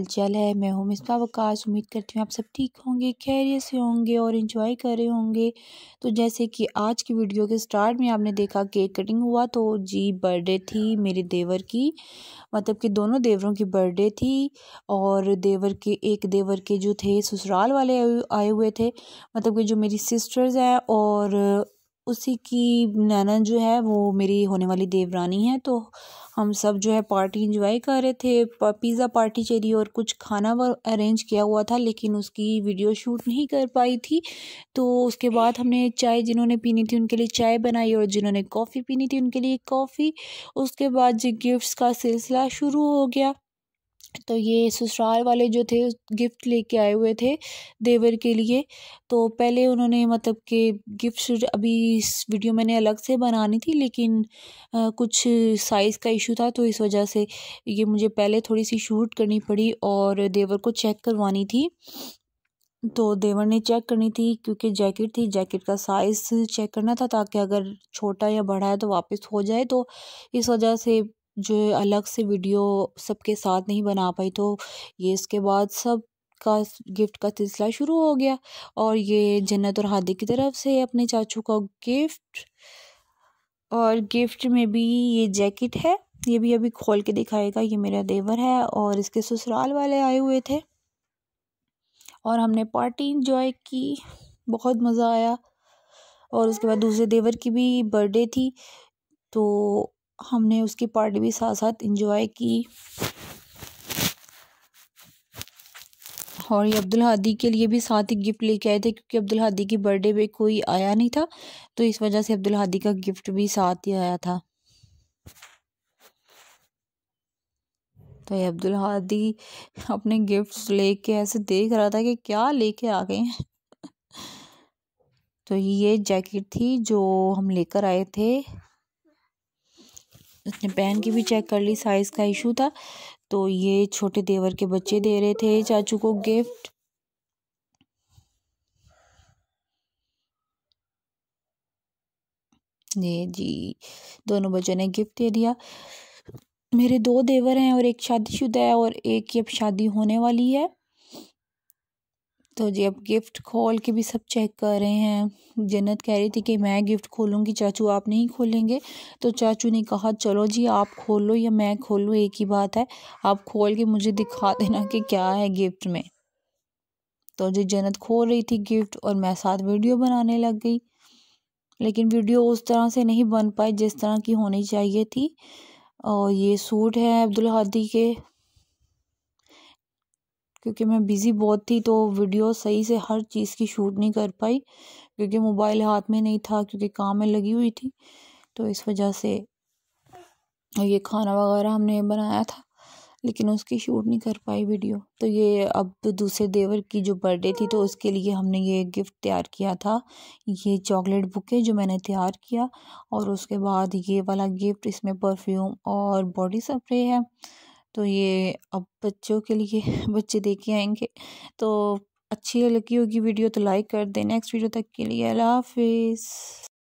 हलचल है मैं हूँ मिसबा वकाश उम्मीद करती हूँ आप सब ठीक होंगे खैरियत से होंगे और इन्जॉय कर रहे होंगे तो जैसे कि आज की वीडियो के स्टार्ट में आपने देखा केक कटिंग हुआ तो जी बर्थडे थी मेरे देवर की मतलब कि दोनों देवरों की बर्थडे थी और देवर के एक देवर के जो थे ससुराल वाले आए हुए थे मतलब कि जो मेरी सिस्टर्स हैं और उसी की नैना जो है वो मेरी होने वाली देवरानी है तो हम सब जो है पार्टी इंजॉय कर रहे थे पिज़्ज़ा पार्टी चली और कुछ खाना व अरेंज किया हुआ था लेकिन उसकी वीडियो शूट नहीं कर पाई थी तो उसके बाद हमने चाय जिन्होंने पीनी थी उनके लिए चाय बनाई और जिन्होंने कॉफ़ी पीनी थी उनके लिए कॉफ़ी उसके बाद जो गिफ्ट्स का सिलसिला शुरू हो गया तो ये ससुराल वाले जो थे गिफ्ट लेके आए हुए थे देवर के लिए तो पहले उन्होंने मतलब कि गिफ्ट अभी इस वीडियो मैंने अलग से बनानी थी लेकिन आ, कुछ साइज़ का इशू था तो इस वजह से ये मुझे पहले थोड़ी सी शूट करनी पड़ी और देवर को चेक करवानी थी तो देवर ने चेक करनी थी क्योंकि जैकेट थी जैकेट का साइज़ चेक करना था ताकि अगर छोटा या बड़ा है तो वापस हो जाए तो इस वजह से जो अलग से वीडियो सबके साथ नहीं बना पाई तो ये इसके बाद सब का गिफ्ट का सिलसिला शुरू हो गया और ये जन्नत और हादी की तरफ से अपने चाचू का गिफ्ट और गिफ्ट में भी ये जैकेट है ये भी अभी खोल के दिखाएगा ये मेरा देवर है और इसके ससुराल वाले आए हुए थे और हमने पार्टी इंजॉय की बहुत मज़ा आया और उसके बाद दूसरे देवर की भी बर्थडे थी तो हमने उसकी पार्टी भी साथ साथ इंजॉय की और ये अब्दुल हादी के लिए भी साथ ही गिफ्ट लेके आए थे क्योंकि अब्दुल हादी की बर्थडे पे कोई आया नहीं था तो इस वजह से अब्दुल हादी का गिफ्ट भी साथ ही आया था तो ये अब्दुल हादी अपने गिफ्ट्स लेके ऐसे देख रहा था कि क्या लेके आ गए तो ये जैकेट थी जो हम लेकर आए थे उसने पहन के भी चेक कर ली साइज़ का इशू था तो ये छोटे देवर के बच्चे दे रहे थे चाचू को गिफ्ट जी जी दोनों बच्चों ने गिफ्ट दे दिया मेरे दो देवर हैं और एक शादीशुदा है और एक की अब शादी होने वाली है तो जी अब गिफ्ट खोल के भी सब चेक कर रहे हैं जन्नत कह रही थी कि मैं गिफ्ट खोलूंगी चाचू आप नहीं खोलेंगे तो चाचू ने कहा चलो जी आप खोल लो या मैं खोल लो एक ही बात है आप खोल के मुझे दिखा देना कि क्या है गिफ्ट में तो जी जन्नत खोल रही थी गिफ्ट और मैं साथ वीडियो बनाने लग गई लेकिन वीडियो उस तरह से नहीं बन पाई जिस तरह की होनी चाहिए थी और ये सूट है अब्दुल हादी के क्योंकि मैं बिज़ी बहुत थी तो वीडियो सही से हर चीज़ की शूट नहीं कर पाई क्योंकि मोबाइल हाथ में नहीं था क्योंकि काम में लगी हुई थी तो इस वजह से ये खाना वगैरह हमने बनाया था लेकिन उसकी शूट नहीं कर पाई वीडियो तो ये अब दूसरे देवर की जो बर्थडे थी तो उसके लिए हमने ये गिफ्ट तैयार किया था ये चॉकलेट बुके जो मैंने तैयार किया और उसके बाद ये वाला गिफ्ट इसमें परफ्यूम और बॉडी स्प्रे है तो ये अब बच्चों के लिए बच्चे देखे आएंगे तो अच्छी लगी होगी वीडियो तो लाइक कर दें नेक्स्ट वीडियो तक के लिए अल्लाह हाफिज़